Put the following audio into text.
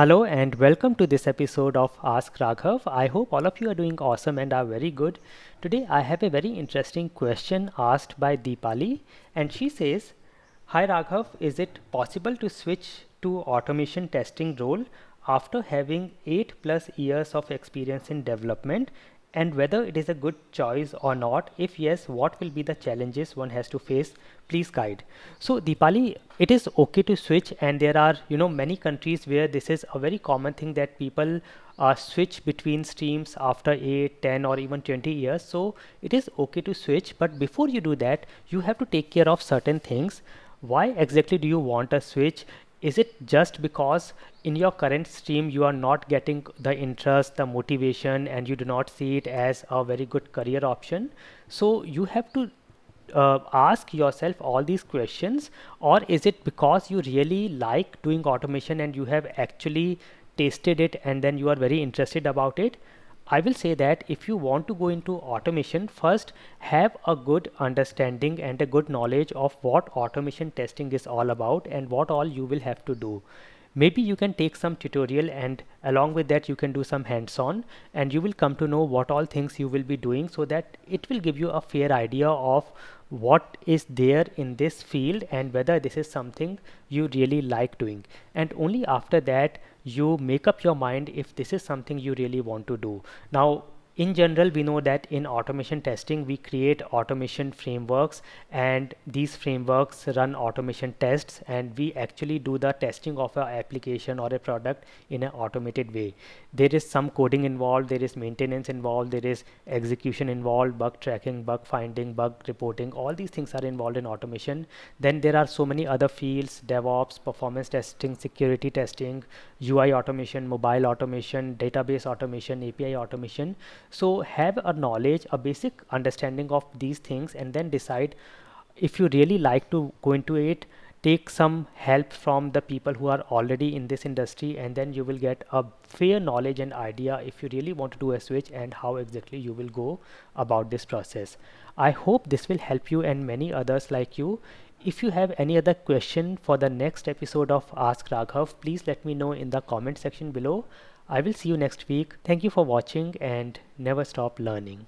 Hello and welcome to this episode of Ask Raghav. I hope all of you are doing awesome and are very good. Today I have a very interesting question asked by Deepali and she says, Hi Raghav, is it possible to switch to automation testing role after having 8 plus years of experience in development and whether it is a good choice or not if yes what will be the challenges one has to face please guide so Deepali it is okay to switch and there are you know many countries where this is a very common thing that people uh, switch between streams after 8 10 or even 20 years so it is okay to switch but before you do that you have to take care of certain things why exactly do you want a switch is it just because in your current stream you are not getting the interest the motivation and you do not see it as a very good career option so you have to uh, ask yourself all these questions or is it because you really like doing automation and you have actually tasted it and then you are very interested about it I will say that if you want to go into automation, first have a good understanding and a good knowledge of what automation testing is all about and what all you will have to do. Maybe you can take some tutorial and along with that you can do some hands-on and you will come to know what all things you will be doing so that it will give you a fair idea of what is there in this field and whether this is something you really like doing. And only after that you make up your mind if this is something you really want to do now in general we know that in automation testing we create automation frameworks and these frameworks run automation tests and we actually do the testing of an application or a product in an automated way there is some coding involved there is maintenance involved there is execution involved bug tracking bug finding bug reporting all these things are involved in automation then there are so many other fields devops performance testing security testing ui automation mobile automation database automation api automation so have a knowledge a basic understanding of these things and then decide if you really like to go into it take some help from the people who are already in this industry and then you will get a fair knowledge and idea if you really want to do a switch and how exactly you will go about this process i hope this will help you and many others like you if you have any other question for the next episode of ask raghav please let me know in the comment section below I will see you next week. Thank you for watching and never stop learning.